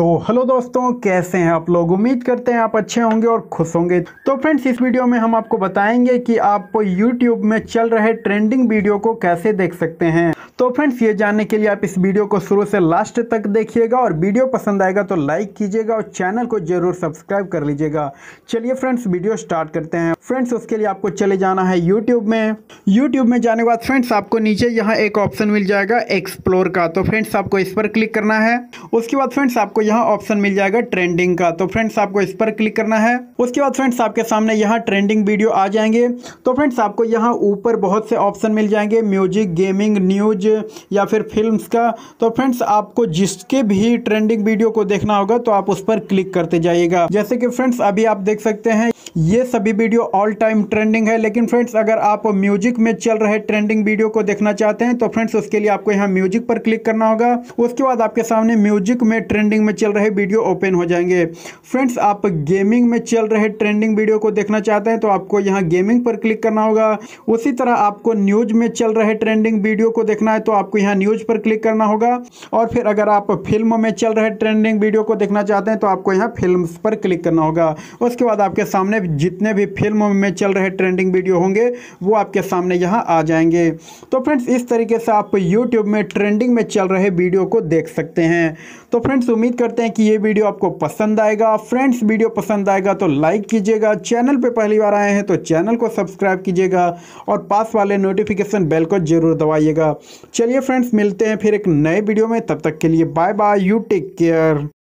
तो हेलो दोस्तों कैसे हैं आप लोग उम्मीद करते हैं आप अच्छे होंगे और खुश होंगे तो फ्रेंड्स इस वीडियो में हम आपको बताएंगे कि आप YouTube में चल रहे ट्रेंडिंग वीडियो को कैसे देख सकते हैं तो फ्रेंड्स ये जानने के लिए आप इस वीडियो को शुरू से लास्ट तक देखिएगा और वीडियो पसंद आएगा तो लाइक कीजिएगा और चैनल को जरूर सब्सक्राइब कर लीजिएगा चलिए फ्रेंड्स वीडियो स्टार्ट करते हैं फ्रेंड्स उसके लिए आपको चले जाना है यूट्यूब में यूट्यूब में जाने के बाद फ्रेंड्स आपको नीचे यहाँ एक ऑप्शन मिल जाएगा एक्सप्लोर का तो फ्रेंड्स आपको इस पर क्लिक करना है उसके बाद फ्रेंड्स आपको यहाँ ऑप्शन मिल जाएगा ट्रेंडिंग का तो फ्रेंड्स आपको इस पर क्लिक करना है उसके बाद फ्रेंड्स आपके सामने यहाँ ट्रेंडिंग वीडियो आ जाएंगे तो फ्रेंड्स आपको यहाँ ऊपर बहुत से ऑप्शन मिल जाएंगे म्यूजिक गेमिंग न्यूज या फिर फिल्म्स का तो फ्रेंड्स आपको जिसके भी ट्रेंडिंग वीडियो को देखना होगा तो आप उस पर क्लिक करते जाइएगा जैसे कि फ्रेंड्स अभी आप देख सकते हैं ये सभी वीडियो ऑल टाइम ट्रेंडिंग है लेकिन फ्रेंड्स अगर आप म्यूजिक में चल रहे ट्रेंडिंग वीडियो को देखना चाहते हैं तो फ्रेंड्स उसके लिए आपको यहाँ म्यूजिक पर क्लिक करना होगा उसके बाद आपके सामने म्यूजिक में ट्रेंडिंग में चल रहे वीडियो ओपन हो जाएंगे फ्रेंड्स आप गेमिंग में चल रहे ट्रेंडिंग वीडियो को देखना चाहते हैं तो आपको यहाँ गेमिंग पर क्लिक करना होगा उसी तरह आपको न्यूज में चल रहे ट्रेंडिंग वीडियो को देखना है तो आपको यहाँ न्यूज पर क्लिक करना होगा और फिर अगर आप फिल्म में चल रहे ट्रेंडिंग वीडियो को देखना चाहते हैं तो आपको यहाँ फिल्म पर क्लिक करना होगा उसके बाद आपके सामने जितने भी फिल्म में चल रहे ट्रेंडिंग वीडियो होंगे वो आपके सामने यहाँ आ जाएंगे तो फ्रेंड्स इस तरीके से आप यूट्यूब में ट्रेंडिंग में चल रहे वीडियो को देख सकते हैं तो फ्रेंड्स उम्मीद करते हैं कि ये वीडियो आपको पसंद आएगा फ्रेंड्स वीडियो पसंद आएगा तो लाइक कीजिएगा चैनल पर पहली बार आए हैं तो चैनल को सब्सक्राइब कीजिएगा और पास वाले नोटिफिकेशन बेल को जरूर दबाइएगा चलिए फ्रेंड्स मिलते हैं फिर एक नए वीडियो में तब तक के लिए bye bye you take care